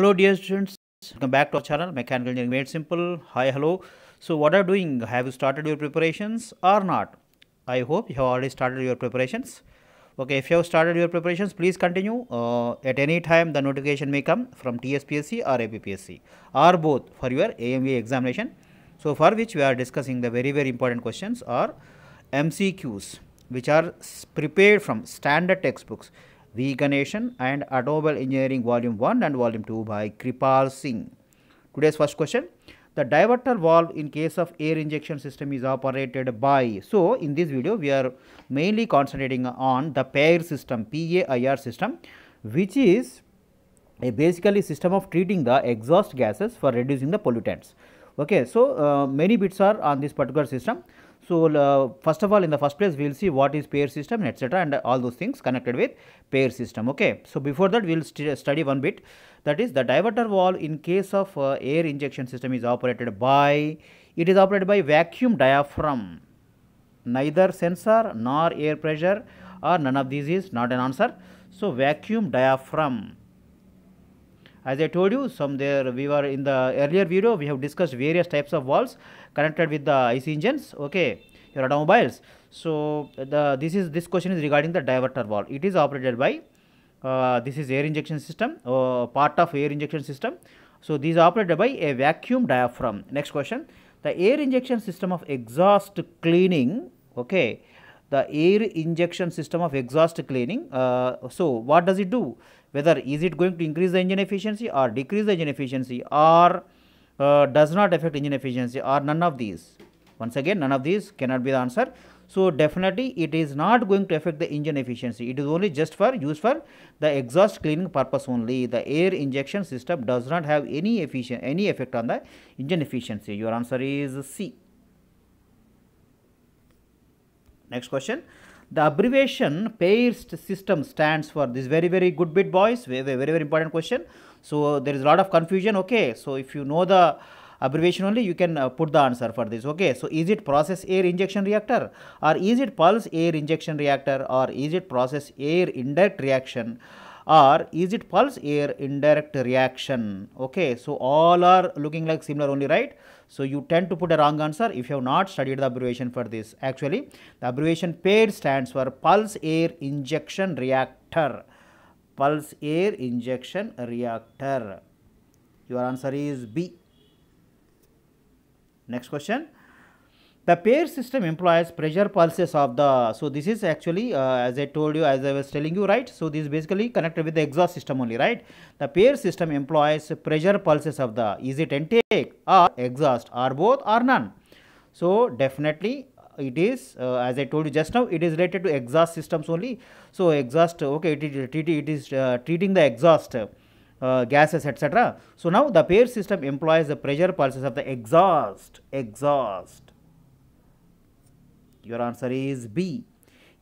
hello dear students welcome back to our channel mechanical engineering made simple hi hello so what are you doing have you started your preparations or not i hope you have already started your preparations okay if you have started your preparations please continue uh, at any time the notification may come from tspsc or appsc or both for your amva examination so for which we are discussing the very very important questions or mcqs which are prepared from standard textbooks Reganation and Adobe Engineering Volume 1 and Volume 2 by Kripal Singh. Today's first question. The diverter valve in case of air injection system is operated by. So, in this video, we are mainly concentrating on the PAIR system, PAIR system, which is a basically system of treating the exhaust gases for reducing the pollutants. Okay, so uh, many bits are on this particular system. So, uh, first of all in the first place we will see what is pair system etc and all those things connected with pair system okay. So, before that we will st study one bit that is the diverter valve in case of uh, air injection system is operated by it is operated by vacuum diaphragm neither sensor nor air pressure or none of these is not an answer. So, vacuum diaphragm as I told you, some there we were in the earlier video, we have discussed various types of valves connected with the IC engines, okay, your automobiles. So, the this is this question is regarding the diverter valve. It is operated by uh, this is air injection system, uh, part of air injection system. So, these are operated by a vacuum diaphragm. Next question, the air injection system of exhaust cleaning, okay, the air injection system of exhaust cleaning. Uh, so, what does it do? Whether is it going to increase the engine efficiency or decrease the engine efficiency or uh, does not affect engine efficiency or none of these. Once again, none of these cannot be the answer. So, definitely it is not going to affect the engine efficiency. It is only just for use for the exhaust cleaning purpose only. The air injection system does not have any efficient any effect on the engine efficiency. Your answer is C. Next question. The abbreviation paired system stands for this very, very good bit boys, very, very, very important question. So, there is a lot of confusion, okay. So, if you know the abbreviation only, you can uh, put the answer for this, okay. So, is it process air injection reactor or is it pulse air injection reactor or is it process air indirect reaction or is it pulse air indirect reaction, okay. So, all are looking like similar only, right. So, you tend to put a wrong answer if you have not studied the abbreviation for this. Actually, the abbreviation PAID stands for Pulse Air Injection Reactor. Pulse Air Injection Reactor. Your answer is B. Next question. The pair system employs pressure pulses of the, so this is actually uh, as I told you, as I was telling you, right? So this is basically connected with the exhaust system only, right? The pair system employs pressure pulses of the, is it intake or exhaust or both or none? So definitely uh, it is uh, as I told you just now it is related to exhaust systems only. So exhaust okay it is, it is uh, treating the exhaust uh, gases etc. So now the pair system employs the pressure pulses of the exhaust exhaust your answer is B.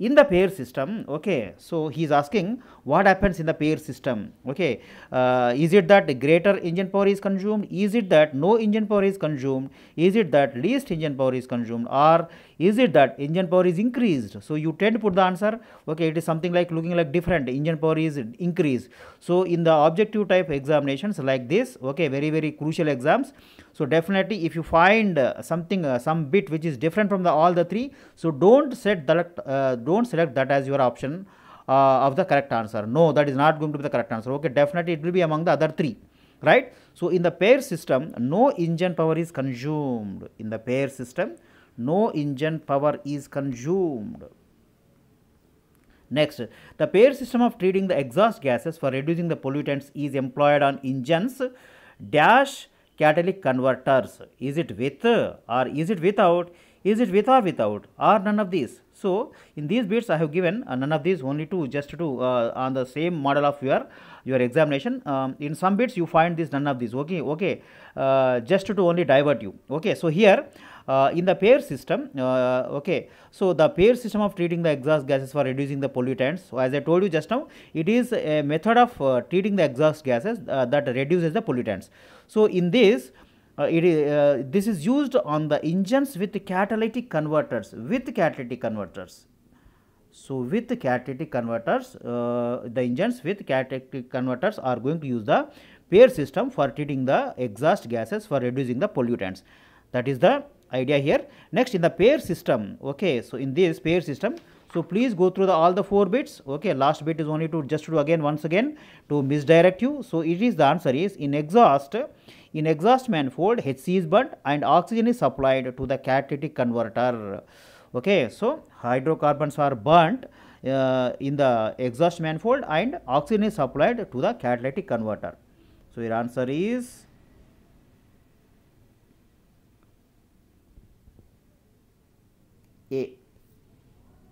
In the pair system, okay, so he is asking what happens in the pair system, okay. Uh, is it that greater engine power is consumed? Is it that no engine power is consumed? Is it that least engine power is consumed? Or is it that engine power is increased so you tend to put the answer okay it is something like looking like different engine power is increased so in the objective type examinations like this okay very very crucial exams so definitely if you find uh, something uh, some bit which is different from the all the three so don't set that uh, don't select that as your option uh, of the correct answer no that is not going to be the correct answer okay definitely it will be among the other three right so in the pair system no engine power is consumed in the pair system no engine power is consumed. Next, the pair system of treating the exhaust gases for reducing the pollutants is employed on engines dash catalytic converters. Is it with or is it without? Is it with or without or none of these? So, in these bits I have given uh, none of these only two just to uh, on the same model of your your examination. Um, in some bits you find this none of these okay okay uh, just to only divert you okay. So, here uh, in the pair system, uh, okay, so the pair system of treating the exhaust gases for reducing the pollutants. So, as I told you just now, it is a method of uh, treating the exhaust gases that reduces the pollutants. So, in this, uh, it, uh, this is used on the engines with catalytic converters with catalytic converters so with catalytic converters uh, the engines with catalytic converters are going to use the pair system for treating the exhaust gases for reducing the pollutants that is the idea here. Next in the pair system, okay, so in this pair system, so please go through the, all the four bits, okay, last bit is only to just to again once again to misdirect you. So it is the answer is in exhaust, in exhaust manifold HC is burnt and oxygen is supplied to the catalytic converter, okay. So hydrocarbons are burnt uh, in the exhaust manifold and oxygen is supplied to the catalytic converter. So your answer is A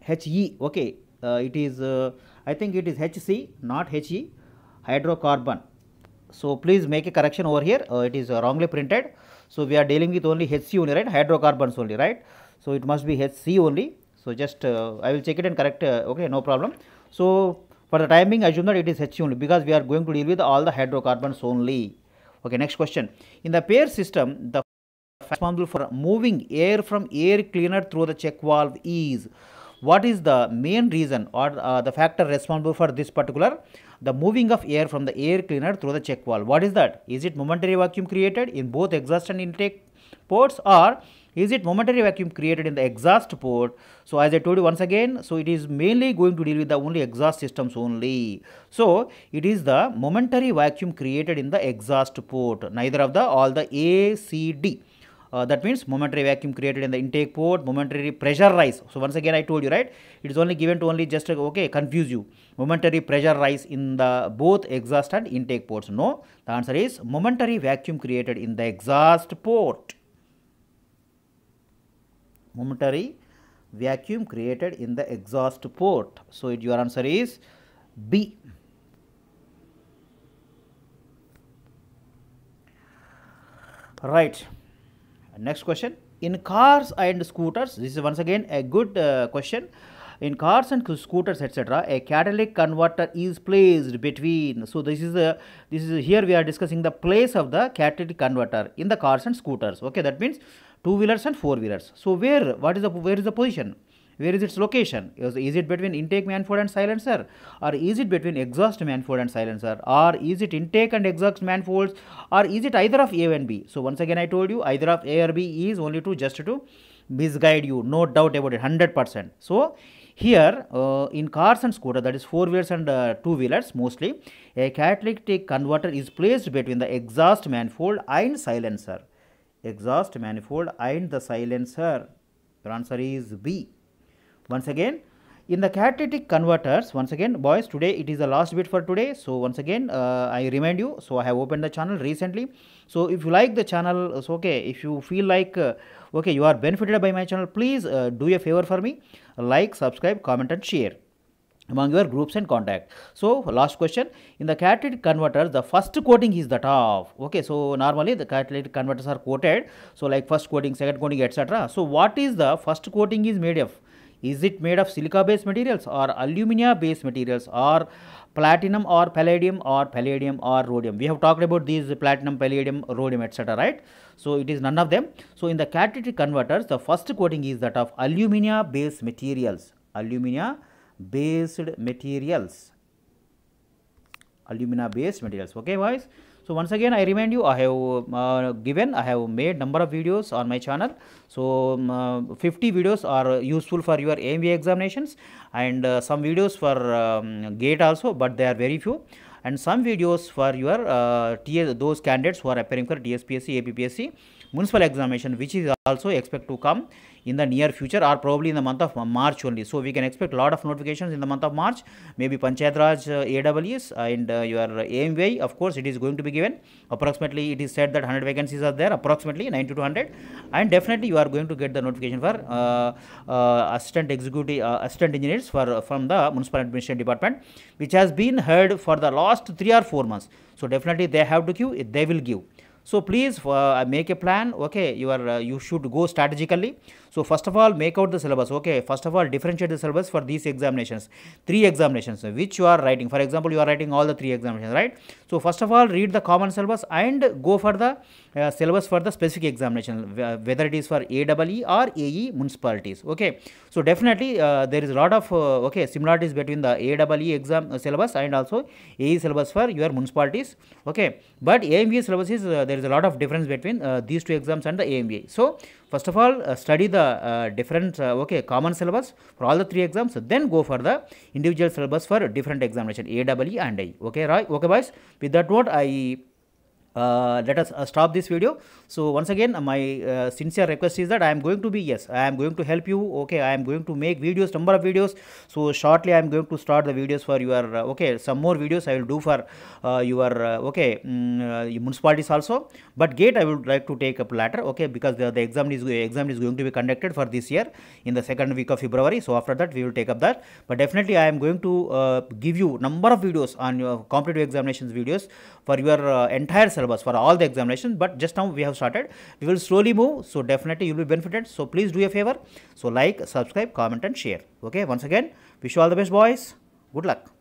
H E HE okay uh, it is uh, I think it is HC not HE hydrocarbon so please make a correction over here uh, it is uh, wrongly printed so we are dealing with only HC only right hydrocarbons only right so it must be HC only so just uh, I will check it and correct uh, okay no problem so for the timing assume that it is HC only because we are going to deal with all the hydrocarbons only okay next question in the pair system the responsible for moving air from air cleaner through the check valve is what is the main reason or uh, the factor responsible for this particular the moving of air from the air cleaner through the check valve what is that is it momentary vacuum created in both exhaust and intake ports or is it momentary vacuum created in the exhaust port so as i told you once again so it is mainly going to deal with the only exhaust systems only so it is the momentary vacuum created in the exhaust port neither of the all the a c d uh, that means momentary vacuum created in the intake port, momentary pressure rise. So, once again I told you right, it is only given to only just uh, okay confuse you, momentary pressure rise in the both exhaust and intake ports. No, the answer is momentary vacuum created in the exhaust port, momentary vacuum created in the exhaust port. So, it, your answer is B. Right. Next question. In cars and scooters, this is once again a good uh, question. In cars and scooters, etc., a catalytic converter is placed between. So this is the this is here we are discussing the place of the catalytic converter in the cars and scooters. Okay, that means two wheelers and four wheelers. So where what is the where is the position? Where is its location? Is it between intake manifold and silencer? Or is it between exhaust manifold and silencer? Or is it intake and exhaust manifolds? Or is it either of A and B? So once again I told you either of A or B is only to just to misguide you. No doubt about it 100%. So here uh, in cars and scooter that is four wheels and uh, two wheelers mostly a catalytic converter is placed between the exhaust manifold and silencer exhaust manifold and the silencer your answer is b once again, in the catalytic converters, once again boys, today it is the last bit for today. So once again, uh, I remind you, so I have opened the channel recently. So if you like the channel, uh, okay, if you feel like, uh, okay, you are benefited by my channel, please uh, do a favor for me, like, subscribe, comment and share among your groups and contact. So last question, in the catalytic converters, the first coating is that of, okay, so normally the catalytic converters are coated, so like first coating, second coating, etc. So what is the first coating is made of? Is it made of silica based materials or alumina based materials or platinum or palladium or palladium or rhodium? We have talked about these platinum, palladium, rhodium etc. right. So, it is none of them. So, in the catalytic converters the first coating is that of alumina based materials, alumina based materials, alumina based materials ok boys. So, once again I remind you I have uh, given I have made number of videos on my channel. So, um, uh, 50 videos are useful for your AMBA examinations and uh, some videos for um, GATE also, but they are very few and some videos for your uh, TS, those candidates who are appearing for DSPSC, APPSC municipal examination which is also expect to come in the near future or probably in the month of March only. So we can expect a lot of notifications in the month of March, maybe Panchayat Raj uh, AWS and uh, your AMVI, of course, it is going to be given. Approximately, it is said that 100 vacancies are there, approximately 90 to 100. And definitely you are going to get the notification for uh, uh, assistant executive, uh, assistant engineers for uh, from the municipal administration department, which has been heard for the last three or four months. So definitely they have to give, they will give. So, please uh, make a plan okay you are uh, you should go strategically. So first of all, make out the syllabus. Okay, first of all, differentiate the syllabus for these examinations. Three examinations which you are writing. For example, you are writing all the three examinations, right? So first of all, read the common syllabus and go for the uh, syllabus for the specific examination, uh, whether it is for AEE or AE municipalities. Okay, so definitely uh, there is a lot of uh, okay similarities between the AEE exam uh, syllabus and also AE syllabus for your municipalities. Okay, but AMVA syllabus is uh, there is a lot of difference between these two exams and the AMVA. So First of all, uh, study the uh, different uh, okay common syllabus for all the three exams. Then go for the individual syllabus for different examination AWE and I. Okay, right? Okay, boys. With that note, I uh, let us uh, stop this video so once again uh, my uh, sincere request is that i am going to be yes i am going to help you okay i am going to make videos number of videos so shortly i am going to start the videos for your uh, okay some more videos i will do for your okay um, municipalities also but gate i would like to take up later okay because the, the exam is exam is going to be conducted for this year in the second week of february so after that we will take up that but definitely i am going to give you number of videos on your competitive examinations videos for your entire self syllabus for all the examinations, but just now we have started we will slowly move so definitely you will be benefited so please do a favor so like subscribe comment and share okay once again wish you all the best boys good luck